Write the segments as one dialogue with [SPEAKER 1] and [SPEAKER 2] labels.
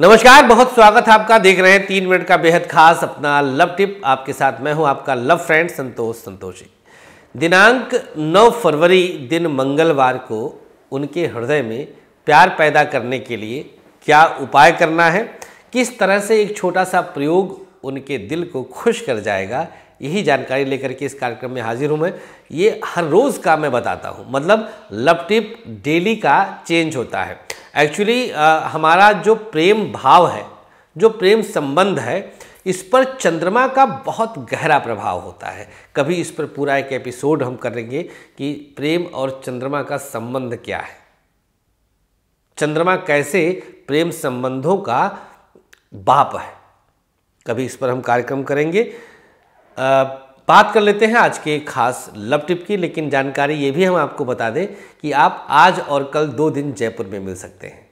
[SPEAKER 1] नमस्कार बहुत स्वागत है आपका देख रहे हैं तीन मिनट का बेहद खास अपना लव टिप आपके साथ मैं हूं आपका लव फ्रेंड संतोष संतोषी दिनांक 9 फरवरी दिन मंगलवार को उनके हृदय में प्यार पैदा करने के लिए क्या उपाय करना है किस तरह से एक छोटा सा प्रयोग उनके दिल को खुश कर जाएगा यही जानकारी लेकर के इस कार्यक्रम में हाजिर हूँ मैं ये हर रोज़ का मैं बताता हूँ मतलब लव टिप डेली का चेंज होता है एक्चुअली uh, हमारा जो प्रेम भाव है जो प्रेम संबंध है इस पर चंद्रमा का बहुत गहरा प्रभाव होता है कभी इस पर पूरा एक एपिसोड हम करेंगे कि प्रेम और चंद्रमा का संबंध क्या है चंद्रमा कैसे प्रेम संबंधों का बाप है कभी इस पर हम कार्यक्रम करेंगे आ, बात कर लेते हैं आज के खास लव टिप की लेकिन जानकारी ये भी हम आपको बता दें कि आप आज और कल दो दिन जयपुर में मिल सकते हैं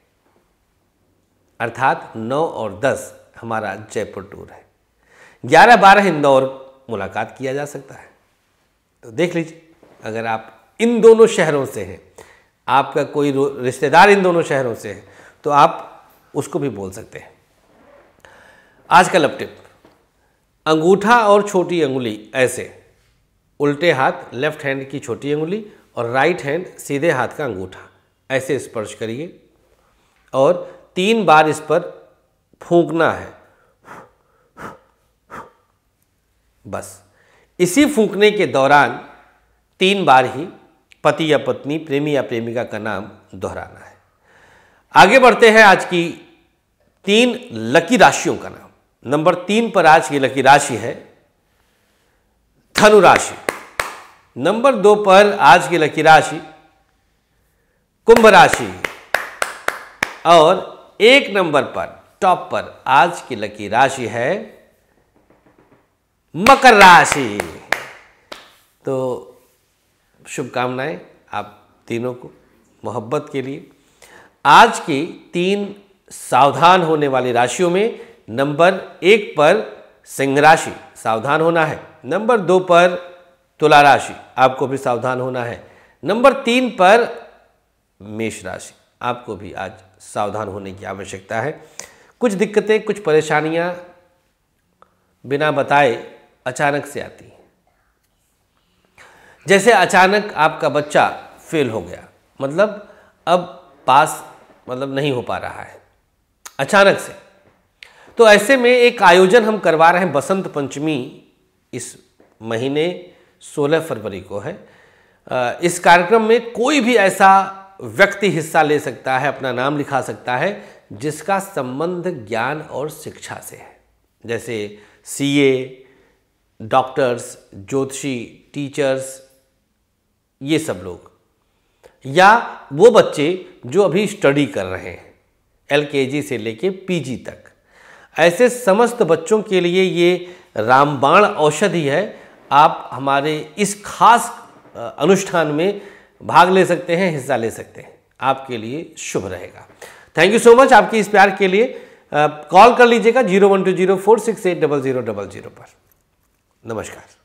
[SPEAKER 1] अर्थात 9 और 10 हमारा जयपुर टूर है 11 बारह इंदौर मुलाकात किया जा सकता है तो देख लीजिए अगर आप इन दोनों शहरों से हैं आपका कोई रिश्तेदार इन दोनों शहरों से है तो आप उसको भी बोल सकते हैं आज का लव टिप अंगूठा और छोटी अंगुली ऐसे उल्टे हाथ लेफ्ट हैंड की छोटी अंगुली और राइट हैंड सीधे हाथ का अंगूठा ऐसे स्पर्श करिए और तीन बार इस पर फूंकना है बस इसी फूंकने के दौरान तीन बार ही पति या पत्नी प्रेमी या प्रेमिका का नाम दोहराना है आगे बढ़ते हैं आज की तीन लकी राशियों का नाम नंबर तीन पर आज की लकी राशि है धनु राशि नंबर दो पर आज की लकी राशि कुंभ राशि और एक नंबर पर टॉप पर आज की लकी राशि है मकर राशि तो शुभकामनाएं आप तीनों को मोहब्बत के लिए आज की तीन सावधान होने वाली राशियों में नंबर एक पर सिंह राशि सावधान होना है नंबर दो पर तुला राशि आपको भी सावधान होना है नंबर तीन पर मेष राशि आपको भी आज सावधान होने की आवश्यकता है कुछ दिक्कतें कुछ परेशानियां बिना बताए अचानक से आती हैं जैसे अचानक आपका बच्चा फेल हो गया मतलब अब पास मतलब नहीं हो पा रहा है अचानक से तो ऐसे में एक आयोजन हम करवा रहे हैं बसंत पंचमी इस महीने 16 फरवरी को है इस कार्यक्रम में कोई भी ऐसा व्यक्ति हिस्सा ले सकता है अपना नाम लिखा सकता है जिसका संबंध ज्ञान और शिक्षा से है जैसे सीए, डॉक्टर्स ज्योतिषी टीचर्स ये सब लोग या वो बच्चे जो अभी स्टडी कर रहे हैं एलकेजी से लेके पीजी तक ऐसे समस्त बच्चों के लिए ये रामबाण औषधि है आप हमारे इस खास अनुष्ठान में भाग ले सकते हैं हिस्सा ले सकते हैं आपके लिए शुभ रहेगा थैंक यू सो मच आपके इस प्यार के लिए कॉल कर लीजिएगा zero one two zero four six eight double zero double zero पर नमस्कार